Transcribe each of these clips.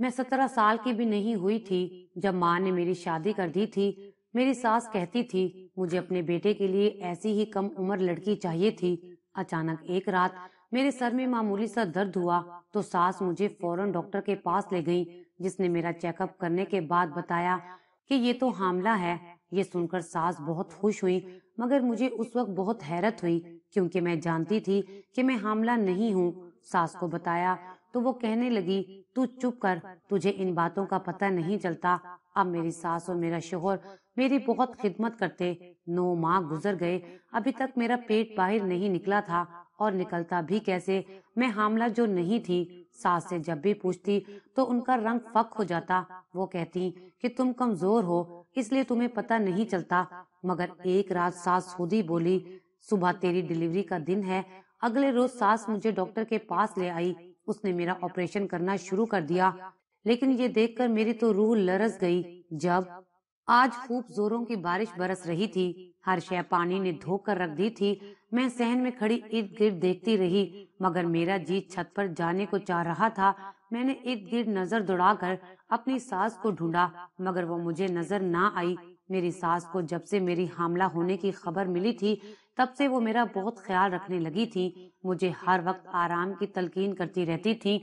मैं सत्रह साल की भी नहीं हुई थी जब माँ ने मेरी शादी कर दी थी मेरी सास कहती थी मुझे अपने बेटे के लिए ऐसी ही कम उम्र लड़की चाहिए थी अचानक एक रात मेरे सर में मामूली सा दर्द हुआ तो सास मुझे फौरन डॉक्टर के पास ले गई जिसने मेरा चेकअप करने के बाद बताया कि ये तो हामला है ये सुनकर सास बहुत खुश हुई मगर मुझे उस वक्त बहुत हैरत हुई क्योंकि मैं जानती थी कि मैं हामला नहीं हूँ सास को बताया तो वो कहने लगी तू चुप कर तुझे इन बातों का पता नहीं चलता अब मेरी सास और मेरा शोहर मेरी बहुत खिदमत करते नौ माह गुजर गए अभी तक मेरा पेट बाहर नहीं निकला था और निकलता भी कैसे मैं हामला जो नहीं थी सास से जब भी पूछती तो उनका रंग फक हो जाता वो कहती कि तुम कमजोर हो इसलिए तुम्हें पता नहीं चलता मगर एक रात सास खुदी बोली सुबह तेरी डिलीवरी का दिन है अगले रोज सास मुझे डॉक्टर के पास ले आई उसने मेरा ऑपरेशन करना शुरू कर दिया लेकिन ये देखकर मेरी तो रूह लरस गई जब आज खूब जोरों की बारिश बरस रही थी हर शय पानी ने धोकर रख दी थी मैं सहन में खड़ी इर्द गिर्द देखती रही मगर मेरा जी छत पर जाने को चाह रहा था मैंने इर्द गिर्द नजर दौड़ाकर अपनी सास को ढूंढा मगर वो मुझे नजर ना आई मेरी सास को जब से मेरी हमला होने की खबर मिली थी तब से वो मेरा बहुत ख्याल रखने लगी थी मुझे हर वक्त आराम की तलकीन करती रहती थी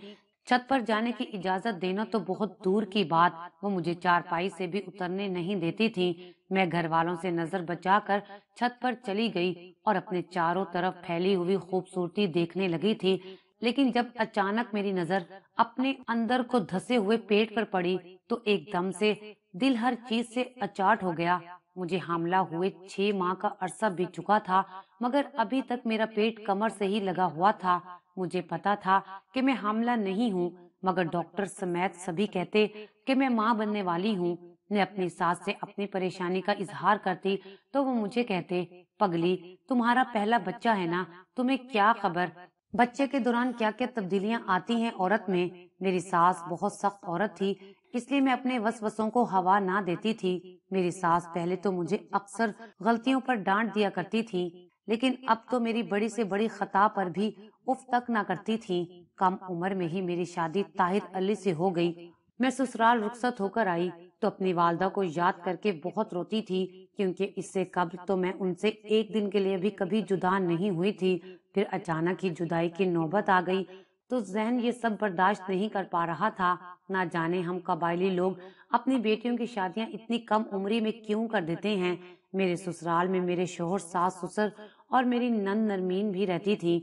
छत पर जाने की इजाजत देना तो बहुत दूर की बात वो मुझे चारपाई से भी उतरने नहीं देती थी मैं घर वालों से नजर बचाकर छत पर चली गई और अपने चारों तरफ फैली हुई खूबसूरती देखने लगी थी लेकिन जब अचानक मेरी नजर अपने अंदर को धसे हुए पेट पर पड़ी तो एकदम से दिल हर चीज से अचाट हो गया मुझे हमला हुए छह माह का अरसा बीत चुका था मगर अभी तक मेरा पेट कमर से ही लगा हुआ था मुझे पता था कि मैं हमला नहीं हूँ मगर डॉक्टर समेत सभी कहते कि मैं माँ बनने वाली हूँ मैं अपनी सास से अपनी परेशानी का इजहार करती तो वो मुझे कहते पगली तुम्हारा पहला बच्चा है ना तुम्हें क्या खबर बच्चे के दौरान क्या क्या तब्दीलियाँ आती हैं औरत में मेरी सास बहुत सख्त औरत थी इसलिए मैं अपने वसवसों को हवा ना देती थी मेरी सास पहले तो मुझे अक्सर गलतियों पर डांट दिया करती थी लेकिन अब तो मेरी बड़ी से बड़ी खता पर भी उफ तक ना करती थी कम उम्र में ही मेरी शादी ताहिर अली से हो गई मैं ससुराल रुखसत होकर आई तो अपनी वालदा को याद करके बहुत रोती थी क्योंकि इससे कब तो मैं उनसे एक दिन के लिए भी कभी जुदा नहीं हुई थी फिर अचानक ही जुदाई की नौबत आ गई तो जहन ये सब बर्दाश्त नहीं कर पा रहा था ना जाने हम कबायली लोग अपनी बेटियों की शादियां इतनी कम उम्र में क्यों कर देते हैं मेरे ससुराल में मेरे शोहर सास ससुर और मेरी नन नरमीन भी रहती थी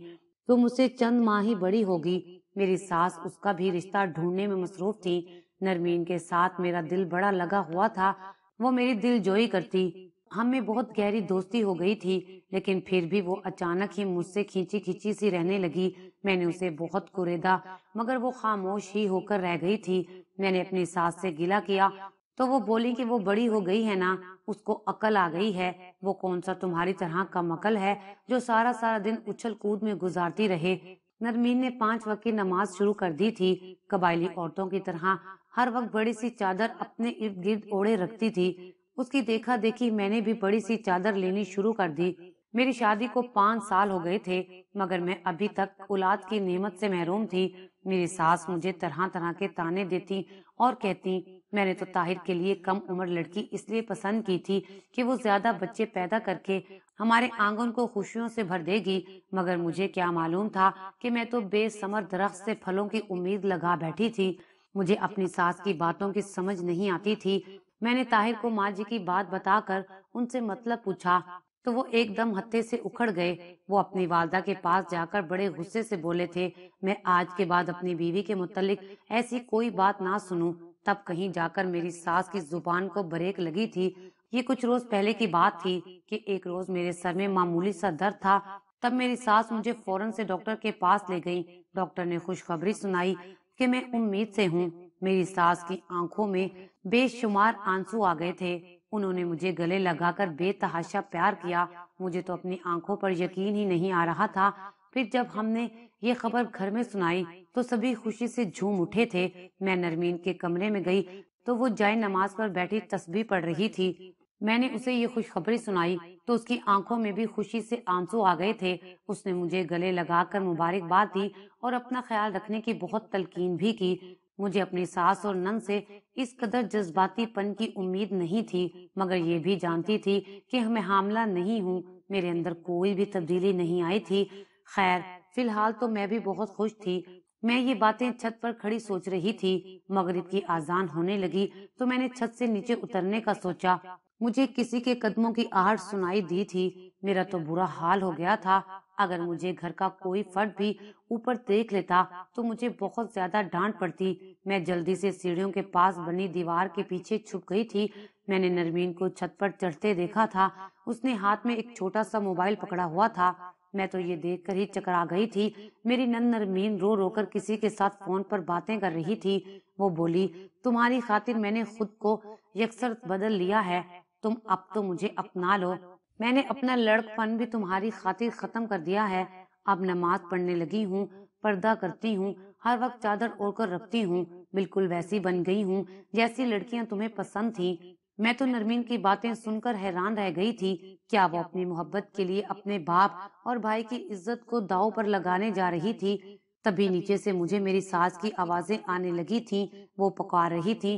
तो मुझसे चंद माह ही बड़ी होगी मेरी सास उसका भी रिश्ता ढूंढने में मसरूफ थी नरमीन के साथ मेरा दिल बड़ा लगा हुआ था वो मेरी दिल जोई करती हम में बहुत गहरी दोस्ती हो गई थी लेकिन फिर भी वो अचानक ही मुझसे खींची खींची सी रहने लगी मैंने उसे बहुत कुरेदा मगर वो खामोश ही होकर रह गई थी मैंने अपनी सास से गिला किया तो वो बोली कि वो बड़ी हो गई है ना उसको अकल आ गई है वो कौन सा तुम्हारी तरह का मकल है जो सारा सारा दिन उछल कूद में गुजारती रहे नरमीन ने पांच वक्त की नमाज शुरू कर दी थी कबायली औरतों की तरह हर वक्त बड़ी सी चादर अपने इर्द गिर्द ओढ़े रखती थी उसकी देखा देखी मैंने भी बड़ी सी चादर लेनी शुरू कर दी मेरी शादी को पाँच साल हो गए थे मगर मैं अभी तक औलाद की नेमत से महरूम थी मेरी सास मुझे तरह तरह के ताने देती और कहती मैंने तो ताहिर के लिए कम उम्र लड़की इसलिए पसंद की थी कि वो ज्यादा बच्चे पैदा करके हमारे आंगन को खुशियों से भर देगी मगर मुझे क्या मालूम था कि मैं तो बेसमर दरख्त से फलों की उम्मीद लगा बैठी थी मुझे अपनी सास की बातों की समझ नहीं आती थी मैंने ताहिर को माँ जी की बात बताकर उनसे मतलब पूछा तो वो एकदम हत्थे से उखड़ गए वो अपनी वालदा के पास जाकर बड़े गुस्से से बोले थे मैं आज के बाद अपनी बीवी के मुतालिक ऐसी कोई बात ना सुनूं तब कहीं जाकर मेरी सास की जुबान को ब्रेक लगी थी ये कुछ रोज पहले की बात थी कि एक रोज मेरे सर में मामूली सा दर्द था तब मेरी सास मुझे फौरन से डॉक्टर के पास ले गई डॉक्टर ने खुशखबरी सुनाई कि मैं उम्मीद से हूँ मेरी सास की आंखों में बेशुमार आंसू आ गए थे उन्होंने मुझे गले लगाकर बेतहाशा प्यार किया मुझे तो अपनी आंखों पर यकीन ही नहीं आ रहा था फिर जब हमने ये खबर घर में सुनाई तो सभी खुशी से झूम उठे थे मैं नरमीन के कमरे में गई तो वो जाय नमाज पर बैठी तस्बी पढ़ रही थी मैंने उसे ये खुशखबरी सुनाई तो उसकी आंखों में भी खुशी से आंसू आ गए थे उसने मुझे गले लगाकर मुबारकबाद दी और अपना ख्याल रखने की बहुत तलकीन भी की मुझे अपनी सास और नन से इस कदर जज्बाती पन की उम्मीद नहीं थी मगर ये भी जानती थी कि मैं हामला नहीं हूँ मेरे अंदर कोई भी तब्दीली नहीं आई थी खैर फिलहाल तो मैं भी बहुत खुश थी मैं ये बातें छत पर खड़ी सोच रही थी मगरिब की आजान होने लगी तो मैंने छत से नीचे उतरने का सोचा मुझे किसी के कदमों की आहट सुनाई दी थी मेरा तो बुरा हाल हो गया था अगर मुझे घर का कोई फर्द भी ऊपर देख लेता तो मुझे बहुत ज्यादा डांट पड़ती मैं जल्दी से सीढ़ियों के पास बनी दीवार के पीछे छुप गई थी मैंने नरमीन को छत पर चढ़ते देखा था उसने हाथ में एक छोटा सा मोबाइल पकड़ा हुआ था मैं तो ये देख कर ही चकरा गई थी मेरी नंद नरमीन रो रो कर किसी के साथ फोन पर बातें कर रही थी वो बोली तुम्हारी खातिर मैंने खुद को यकसर बदल लिया है तुम अब तो मुझे अपना लो मैंने अपना लड़कपन भी तुम्हारी खातिर खत्म कर दिया है अब नमाज पढ़ने लगी हूँ पर्दा करती हूँ हर वक्त चादर ओढ़ कर रखती हूँ बिल्कुल वैसी बन गई हूँ जैसी लड़कियाँ तुम्हें पसंद थी मैं तो नरमीन की बातें सुनकर हैरान रह गई थी क्या वो अपनी मोहब्बत के लिए अपने बाप और भाई की इज्जत को दाव पर लगाने जा रही थी तभी नीचे से मुझे मेरी सास की आवाजें आने लगी थी वो पका रही थी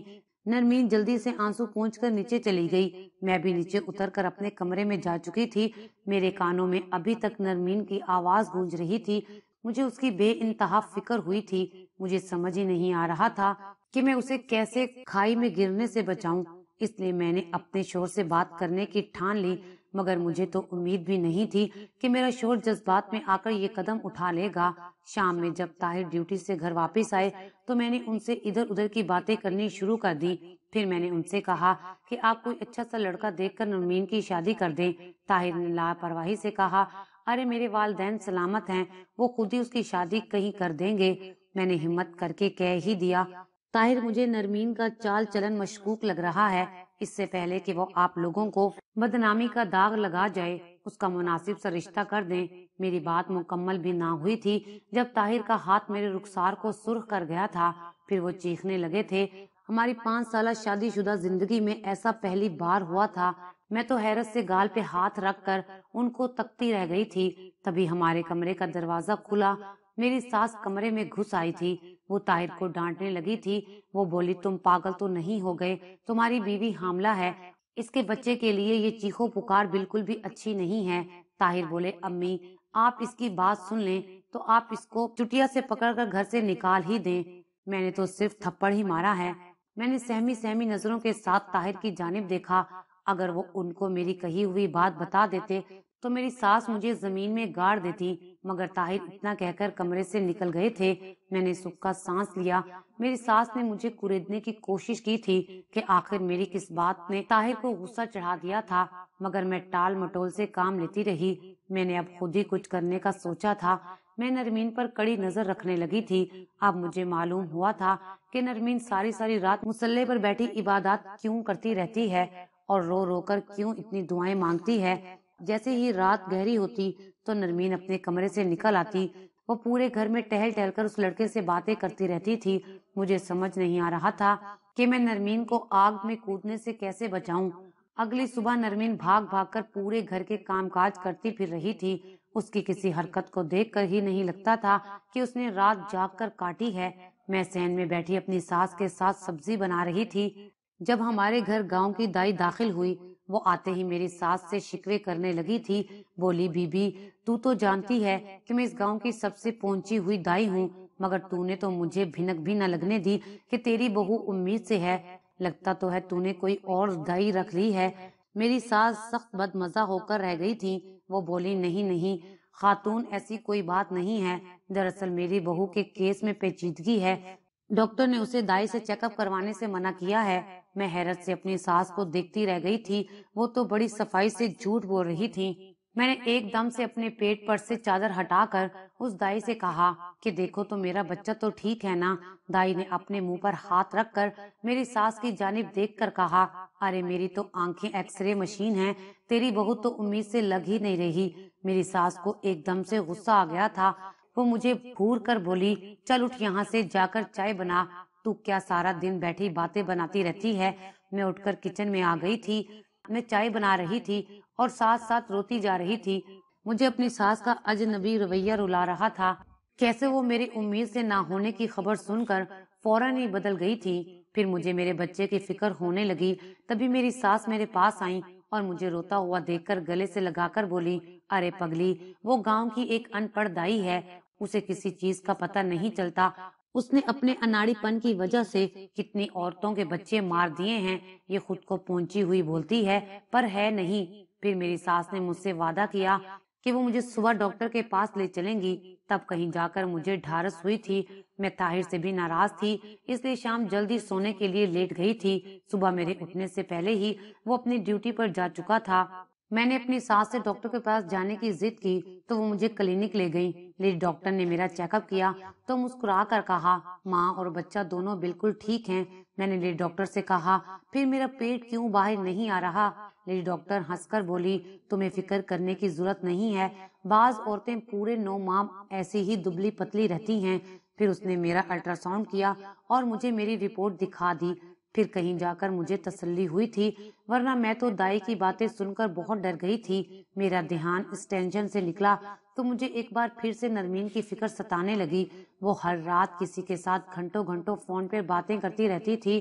नरमीन जल्दी से आंसू पहुँच नीचे चली गई मैं भी नीचे उतरकर अपने कमरे में जा चुकी थी मेरे कानों में अभी तक नरमीन की आवाज गूंज रही थी मुझे उसकी बे इंतहा फिक्र हुई थी मुझे समझ ही नहीं आ रहा था कि मैं उसे कैसे खाई में गिरने से बचाऊं इसलिए मैंने अपने शोर से बात करने की ठान ली मगर मुझे तो उम्मीद भी नहीं थी कि मेरा शोर जज्बात में आकर ये कदम उठा लेगा शाम में जब ताहिर ड्यूटी से घर वापस आए तो मैंने उनसे इधर उधर की बातें करनी शुरू कर दी फिर मैंने उनसे कहा कि आप कोई अच्छा सा लड़का देखकर नरमीन की शादी कर दें ताहिर ने लापरवाही से कहा अरे मेरे वालदेन सलामत हैं वो खुद ही उसकी शादी कहीं कर देंगे मैंने हिम्मत करके कह ही दिया ताहिर मुझे नरमीन का चाल चलन मशकूक लग रहा है इससे पहले कि वो आप लोगों को बदनामी का दाग लगा जाए उसका मुनासिब सा रिश्ता कर दें मेरी बात मुकम्मल भी ना हुई थी जब ताहिर का हाथ मेरे रुखसार को सुर्ख कर गया था फिर वो चीखने लगे थे हमारी पाँच साल शादीशुदा जिंदगी में ऐसा पहली बार हुआ था मैं तो हैरत से गाल पे हाथ रख कर उनको तकती रह गई थी तभी हमारे कमरे का दरवाजा खुला मेरी सास कमरे में घुस आई थी वो ताहिर को डांटने लगी थी वो बोली तुम पागल तो नहीं हो गए तुम्हारी बीवी हामला है इसके बच्चे के लिए ये चीखो पुकार बिल्कुल भी अच्छी नहीं है ताहिर बोले अम्मी आप इसकी बात सुन लें तो आप इसको चुटिया से पकड़कर घर से निकाल ही दें मैंने तो सिर्फ थप्पड़ ही मारा है मैंने सहमी सहमी नजरों के साथ ताहिर की जानब देखा अगर वो उनको मेरी कही हुई बात बता देते तो मेरी सास मुझे जमीन में गाड़ देती मगर ताहिर इतना कहकर कमरे से निकल गए थे मैंने सुख का सांस लिया मेरी सास ने मुझे कुरेदने की कोशिश की थी कि आखिर मेरी किस बात ने ताहिर को गुस्सा चढ़ा दिया था मगर मैं टाल मटोल से काम लेती रही मैंने अब खुद ही कुछ करने का सोचा था मैं नरमीन पर कड़ी नजर रखने लगी थी अब मुझे मालूम हुआ था कि नरमीन सारी सारी रात मुसल्ले पर बैठी इबादत क्यों करती रहती है और रो रो कर क्यों इतनी दुआएं मांगती है जैसे ही रात गहरी होती तो नरमीन अपने कमरे से निकल आती वो पूरे घर में टहल टहल कर उस लड़के से बातें करती रहती थी मुझे समझ नहीं आ रहा था कि मैं नरमीन को आग में कूदने से कैसे बचाऊं। अगली सुबह नरमीन भाग भाग कर पूरे घर के काम काज करती फिर रही थी उसकी किसी हरकत को देख कर ही नहीं लगता था कि उसने रात जाग कर काटी है मैं सहन में बैठी अपनी सास के साथ सब्जी बना रही थी जब हमारे घर गांव की दाई दाखिल हुई वो आते ही मेरी सास से शिकवे करने लगी थी बोली बीबी तू तो जानती है कि मैं इस गांव की सबसे पहुंची हुई दाई हूँ मगर तूने तो मुझे भिनक भी न लगने दी कि तेरी बहू उम्मीद से है लगता तो है तूने कोई और दाई रख ली है मेरी सास सख्त बदमजा होकर रह गई थी वो बोली नहीं नहीं खातून ऐसी कोई बात नहीं है दरअसल मेरी बहू के केस में पेचीदगी है डॉक्टर ने उसे दाई से चेकअप करवाने से मना किया है मैं हैरत से अपनी सास को देखती रह गई थी वो तो बड़ी सफाई से झूठ बोल रही थी मैंने एकदम से अपने पेट पर से चादर हटाकर उस दाई से कहा कि देखो तो मेरा बच्चा तो ठीक है ना दाई ने अपने मुंह पर हाथ रखकर मेरी सास की जानिब देखकर कहा अरे मेरी तो आंखें एक्सरे मशीन है तेरी बहू तो उम्मीद से लग ही नहीं रही मेरी सास को एकदम से गुस्सा आ गया था वो मुझे घूर कर बोली चल उठ यहाँ से जाकर चाय बना तू क्या सारा दिन बैठी बातें बनाती रहती है मैं उठकर किचन में आ गई थी मैं चाय बना रही थी और साथ साथ रोती जा रही थी मुझे अपनी सास का अजनबी रवैया रुला रहा था कैसे वो मेरी उम्मीद से ना होने की खबर सुनकर फौरन ही बदल गई थी फिर मुझे मेरे बच्चे की फिक्र होने लगी तभी मेरी सास मेरे पास आई और मुझे रोता हुआ देखकर गले से लगाकर बोली अरे पगली वो गांव की एक अनपढ़ दाई है उसे किसी चीज का पता नहीं चलता उसने अपने अनाड़ीपन की वजह से कितनी औरतों के बच्चे मार दिए हैं ये खुद को पहुंची हुई बोलती है पर है नहीं फिर मेरी सास ने मुझसे वादा किया कि वो मुझे सुबह डॉक्टर के पास ले चलेंगी तब कहीं जाकर मुझे ढारस हुई थी मैं ताहिर से भी नाराज थी इसलिए शाम जल्दी सोने के लिए लेट गई थी सुबह मेरे उठने से पहले ही वो अपनी ड्यूटी पर जा चुका था मैंने अपनी सास से डॉक्टर के पास जाने की जिद की तो वो मुझे क्लिनिक ले गई लेडी डॉक्टर ने मेरा चेकअप किया तो मुस्कुरा कर कहा माँ और बच्चा दोनों बिल्कुल ठीक हैं मैंने लेडी डॉक्टर से कहा फिर मेरा पेट क्यों बाहर नहीं आ रहा लेडी डॉक्टर हंसकर बोली तुम्हें फिक्र करने की जरूरत नहीं है बाज औरतें पूरे नौ माह ऐसी ही दुबली पतली रहती हैं फिर उसने मेरा अल्ट्रासाउंड किया और मुझे मेरी रिपोर्ट दिखा दी फिर कहीं जाकर मुझे तसल्ली हुई थी वरना मैं तो दाई की बातें सुनकर बहुत डर गई थी मेरा ध्यान इस टेंशन से निकला तो मुझे एक बार फिर से नरमीन की फिक्र सताने लगी वो हर रात किसी के साथ घंटों घंटों फोन पर बातें करती रहती थी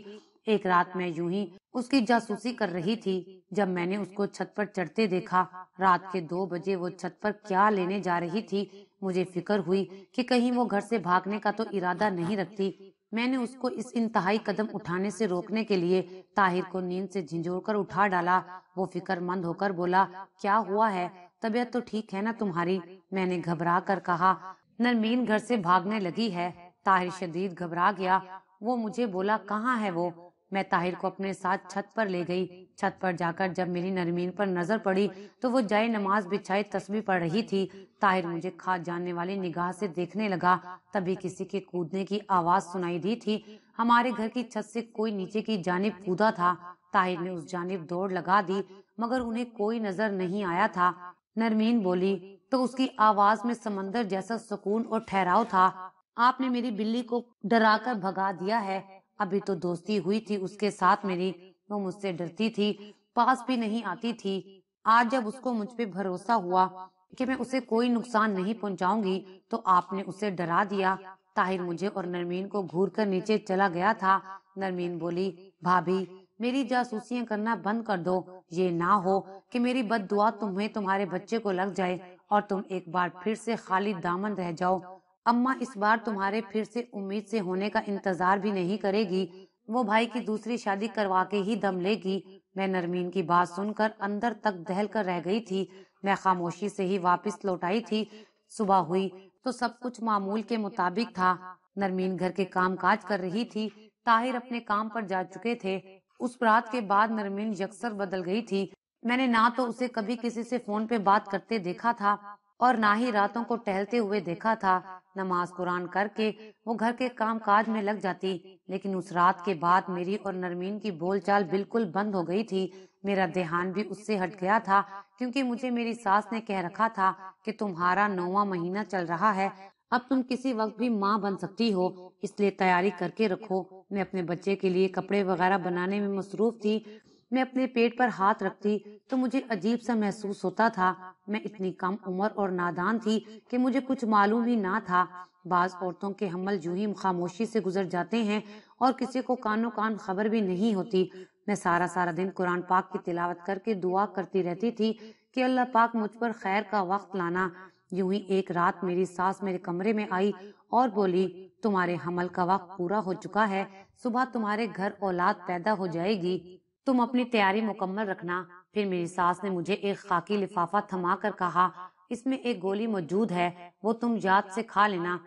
एक रात मैं यूं ही उसकी जासूसी कर रही थी जब मैंने उसको छत पर चढ़ते देखा रात के दो बजे वो छत पर क्या लेने जा रही थी मुझे फिक्र हुई कि कहीं वो घर से भागने का तो इरादा नहीं रखती मैंने उसको इस इंतहाई कदम उठाने से रोकने के लिए ताहिर को नींद से झिझोर उठा डाला वो फिक्रमंद होकर बोला क्या हुआ है तबीयत तो ठीक है ना तुम्हारी मैंने घबरा कर कहा नरमीन घर से भागने लगी है ताहिर शदीद घबरा गया वो मुझे बोला कहाँ है वो मैं ताहिर को अपने साथ छत पर ले गई छत पर जाकर जब मेरी नरमीन पर नजर पड़ी तो वो जय नमाज बिछाई तस्वीर पढ़ रही थी ताहिर मुझे खा जाने वाली निगाह से देखने लगा तभी किसी के कूदने की आवाज सुनाई दी थी हमारे घर की छत से कोई नीचे की जानब कूदा था ताहिर ने उस जानब दौड़ लगा दी मगर उन्हें कोई नजर नहीं आया था नरमीन बोली तो उसकी आवाज में समंदर जैसा सुकून और ठहराव था आपने मेरी बिल्ली को डराकर भगा दिया है अभी तो दोस्ती हुई थी उसके साथ मेरी वो मुझसे डरती थी पास भी नहीं आती थी आज जब उसको मुझ पे भरोसा हुआ कि मैं उसे कोई नुकसान नहीं पहुंचाऊंगी तो आपने उसे डरा दिया ताहिर मुझे और नरमीन को घूर कर नीचे चला गया था नरमीन बोली भाभी मेरी जासूसियां करना बंद कर दो ये ना हो कि मेरी बद दुआ तुम्हें तुम्हारे बच्चे को लग जाए और तुम एक बार फिर से खाली दामन रह जाओ अम्मा इस बार तुम्हारे फिर से उम्मीद से होने का इंतजार भी नहीं करेगी वो भाई की दूसरी शादी करवा के ही दम लेगी मैं नरमीन की बात सुनकर अंदर तक दहल कर रह गई थी मैं खामोशी से ही वापस लौट आई थी सुबह हुई तो सब कुछ मामूल के मुताबिक था नरमीन घर के काम काज कर रही थी ताहिर अपने काम पर जा चुके थे उस रात के बाद नरमीन यकसर बदल गई थी मैंने ना तो उसे कभी किसी से फोन पे बात करते देखा था और ना ही रातों को टहलते हुए देखा था नमाज कुरान करके वो घर के काम काज में लग जाती लेकिन उस रात के बाद मेरी और नरमीन की बोलचाल बिल्कुल बंद हो गई थी मेरा देहान भी उससे हट गया था क्योंकि मुझे मेरी सास ने कह रखा था कि तुम्हारा नौवा महीना चल रहा है अब तुम किसी वक्त भी माँ बन सकती हो इसलिए तैयारी करके रखो मैं अपने बच्चे के लिए कपड़े वगैरह बनाने में मसरूफ थी मैं अपने पेट पर हाथ रखती तो मुझे अजीब सा महसूस होता था मैं इतनी कम उम्र और नादान थी कि मुझे कुछ मालूम ही ना था बाज औरतों के हमल जू ही खामोशी से गुजर जाते हैं और किसी को कानों कान खबर भी नहीं होती मैं सारा सारा दिन कुरान पाक की तिलावत करके दुआ करती रहती थी कि अल्लाह पाक मुझ पर खैर का वक्त लाना यूं ही एक रात मेरी सास मेरे कमरे में आई और बोली तुम्हारे हमल का वक्त पूरा हो चुका है सुबह तुम्हारे घर औलाद पैदा हो जाएगी तुम अपनी तैयारी मुकम्मल रखना फिर मेरी सास ने मुझे एक खाकी लिफाफा थमा कर कहा इसमें एक गोली मौजूद है वो तुम याद से खा लेना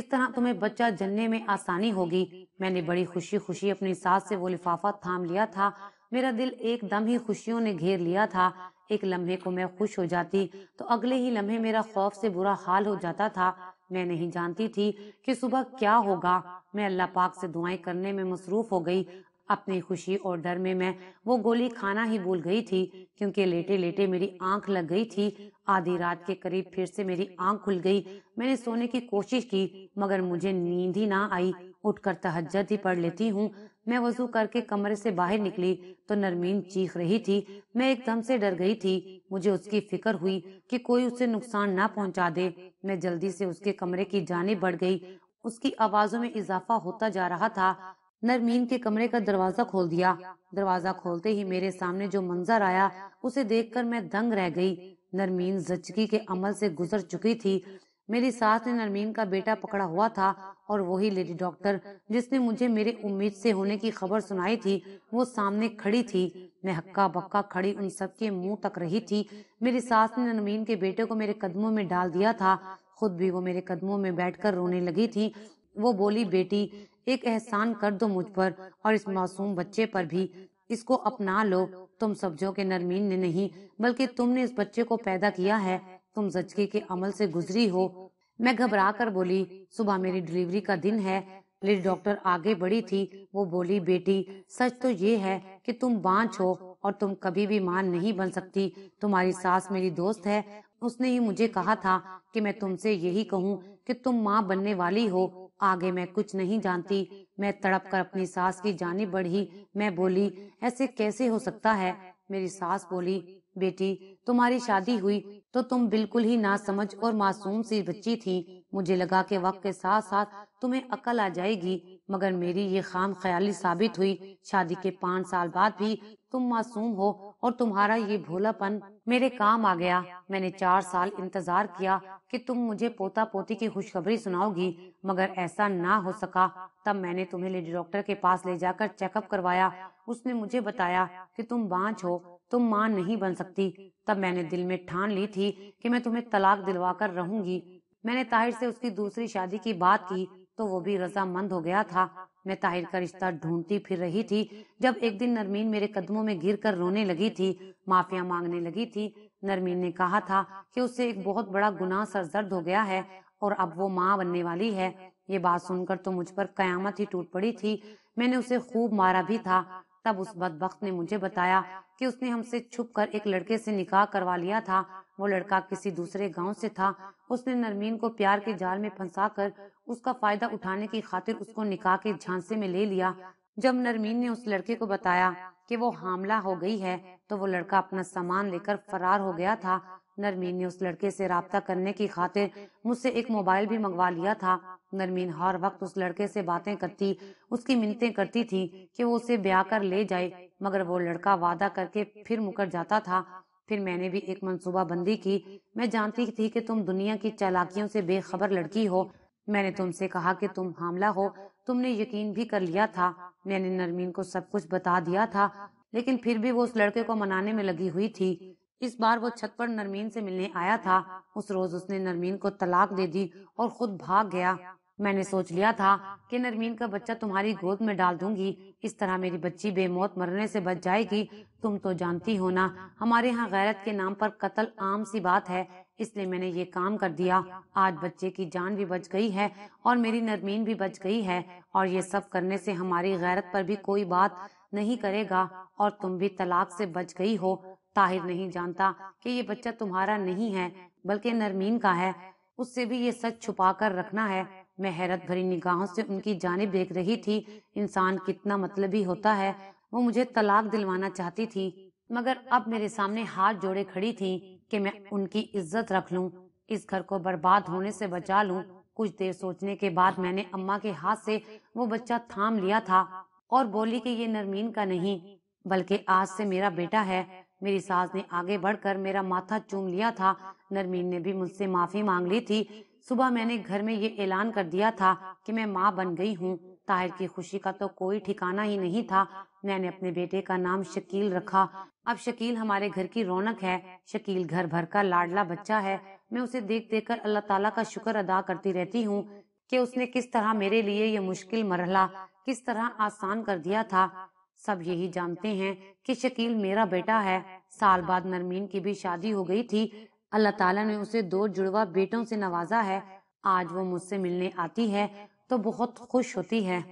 इस तरह तुम्हें बच्चा जलने में आसानी होगी मैंने बड़ी खुशी खुशी अपनी सास से वो लिफाफा थाम लिया था मेरा दिल एकदम ही खुशियों ने घेर लिया था एक लम्हे को मैं खुश हो जाती तो अगले ही लम्हे मेरा खौफ से बुरा हाल हो जाता था मैं नहीं जानती थी कि सुबह क्या होगा मैं अल्लाह पाक से दुआएं करने में मसरूफ हो गई अपनी खुशी और डर में मैं वो गोली खाना ही भूल गई थी क्योंकि लेटे लेटे मेरी आंख लग गई थी आधी रात के करीब फिर से मेरी आंख खुल गई मैंने सोने की कोशिश की मगर मुझे नींद ही ना आई उठकर तहजद ही पढ़ लेती हूँ मैं वजू करके कमरे से बाहर निकली तो नरमीन चीख रही थी मैं एकदम से डर गई थी मुझे उसकी फिक्र हुई कि कोई उसे नुकसान ना पहुँचा दे मैं जल्दी से उसके कमरे की जाने बढ़ गई उसकी आवाजों में इजाफा होता जा रहा था नरमीन के कमरे का दरवाजा खोल दिया दरवाजा खोलते ही मेरे सामने जो मंजर आया उसे देखकर मैं दंग रह गई नरमीन जचकी के अमल से गुजर चुकी थी मेरी सास ने नरमीन का बेटा पकड़ा हुआ था और वही लेडी डॉक्टर जिसने मुझे मेरे उम्मीद से होने की खबर सुनाई थी वो सामने खड़ी थी मैं हक्का बक्का खड़ी उन सबके मुंह तक रही थी मेरी सास ने नरमीन के बेटे को मेरे कदमों में डाल दिया था खुद भी वो मेरे कदमों में बैठकर रोने लगी थी वो बोली बेटी एक एहसान कर दो मुझ पर और इस मासूम बच्चे पर भी इसको अपना लो तुम सब्जो के नरमीन ने नहीं बल्कि तुमने इस बच्चे को पैदा किया है तुम जचके के अमल से गुजरी हो मैं घबरा कर बोली सुबह मेरी डिलीवरी का दिन है लेकिन डॉक्टर आगे बढ़ी थी वो बोली बेटी सच तो ये है कि तुम बाँच हो और तुम कभी भी मां नहीं बन सकती तुम्हारी सास मेरी दोस्त है उसने ही मुझे कहा था कि मैं तुमसे यही कहूँ कि तुम माँ बनने वाली हो आगे मैं कुछ नहीं जानती मैं तड़प कर अपनी सास की जानी बढ़ी मैं बोली ऐसे कैसे हो सकता है मेरी सास बोली बेटी तुम्हारी शादी हुई तो तुम बिल्कुल ही ना समझ और मासूम सी बच्ची थी मुझे लगा के वक्त के साथ साथ तुम्हें अकल आ जाएगी मगर मेरी ये खाम ख्याली साबित हुई शादी के पाँच साल बाद भी तुम मासूम हो और तुम्हारा ये भोलापन मेरे काम आ गया मैंने चार साल इंतजार किया कि तुम मुझे पोता पोती की खुशखबरी सुनाओगी मगर ऐसा ना हो सका तब मैंने तुम्हें लेडी डॉक्टर के पास ले जाकर चेकअप करवाया उसने मुझे बताया कि तुम बाँच हो तुम मां नहीं बन सकती तब मैंने दिल में ठान ली थी कि मैं तुम्हें तलाक दिलवा कर रहूंगी मैंने ताहिर से उसकी दूसरी शादी की बात की तो वो भी रजामंद हो गया था मैं ताहिर का रिश्ता ढूंढती फिर रही थी जब एक दिन नरमीन मेरे कदमों में गिर कर रोने लगी थी माफिया मांगने लगी थी नरमीन ने कहा था कि उससे एक बहुत बड़ा गुनाह सरजर्द हो गया है और अब वो माँ बनने वाली है ये बात सुनकर तो मुझ पर कयामत ही टूट पड़ी थी मैंने उसे खूब मारा भी था तब उस बदबख्त ने मुझे बताया कि उसने हमसे छुप कर एक लड़के से निकाह करवा लिया था वो लड़का किसी दूसरे गांव से था उसने नरमीन को प्यार के जाल में फंसा कर उसका फायदा उठाने की खातिर उसको निकाह के झांसे में ले लिया जब नरमीन ने उस लड़के को बताया कि वो हामला हो गई है तो वो लड़का अपना सामान लेकर फरार हो गया था नरमीन ने उस लड़के से रहा करने की खातिर मुझसे एक मोबाइल भी मंगवा लिया था नरमीन हर वक्त उस लड़के से बातें करती उसकी मिन्नते करती थी कि वो उसे ब्याह कर ले जाए मगर वो लड़का वादा करके फिर मुकर जाता था फिर मैंने भी एक मनसूबा बंदी की मैं जानती थी कि तुम दुनिया की चालाकियों से बेखबर लड़की हो मैंने तुमसे कहा कि तुम हमला हो तुमने यकीन भी कर लिया था मैंने नरमीन को सब कुछ बता दिया था लेकिन फिर भी वो उस लड़के को मनाने में लगी हुई थी इस बार वो छत पर नरमीन से मिलने आया था उस रोज उसने नरमीन को तलाक दे दी और खुद भाग गया मैंने सोच लिया था कि नरमीन का बच्चा तुम्हारी गोद में डाल दूंगी इस तरह मेरी बच्ची बेमौत मरने से बच जाएगी तुम तो जानती हो ना हमारे यहाँ गैरत के नाम पर कत्ल आम सी बात है इसलिए मैंने ये काम कर दिया आज बच्चे की जान भी बच गई है और मेरी नरमीन भी बच गई है और ये सब करने से हमारी गैरत पर भी कोई बात नहीं करेगा और तुम भी तलाक से बच गई हो ताहिर नहीं जानता कि ये बच्चा तुम्हारा नहीं है बल्कि नरमीन का है उससे भी ये सच छुपा कर रखना है मैं हैरत भरी निगाहों से उनकी जानब देख रही थी इंसान कितना मतलबी होता है वो मुझे तलाक दिलवाना चाहती थी मगर अब मेरे सामने हाथ जोड़े खड़ी थी कि मैं उनकी इज्जत रख लूं इस घर को बर्बाद होने से बचा लूं कुछ देर सोचने के बाद मैंने अम्मा के हाथ से वो बच्चा थाम लिया था और बोली कि ये नरमीन का नहीं बल्कि आज से मेरा बेटा है मेरी सास ने आगे बढ़कर मेरा माथा चूम लिया था नरमीन ने भी मुझसे माफी मांग ली थी सुबह मैंने घर में ये ऐलान कर दिया था कि मैं माँ बन गई हूँ ताहिर की खुशी का तो कोई ठिकाना ही नहीं था मैंने अपने बेटे का नाम शकील रखा अब शकील हमारे घर की रौनक है शकील घर भर का लाडला बच्चा है मैं उसे देख देख कर अल्लाह ताला का शुक्र अदा करती रहती हूँ कि उसने किस तरह मेरे लिए ये मुश्किल मरहला किस तरह आसान कर दिया था सब यही जानते हैं कि शकील मेरा बेटा है साल बाद नरमीन की भी शादी हो गई थी अल्लाह ताला ने उसे दो जुड़वा बेटों से नवाजा है आज वो मुझसे मिलने आती है तो बहुत खुश होती है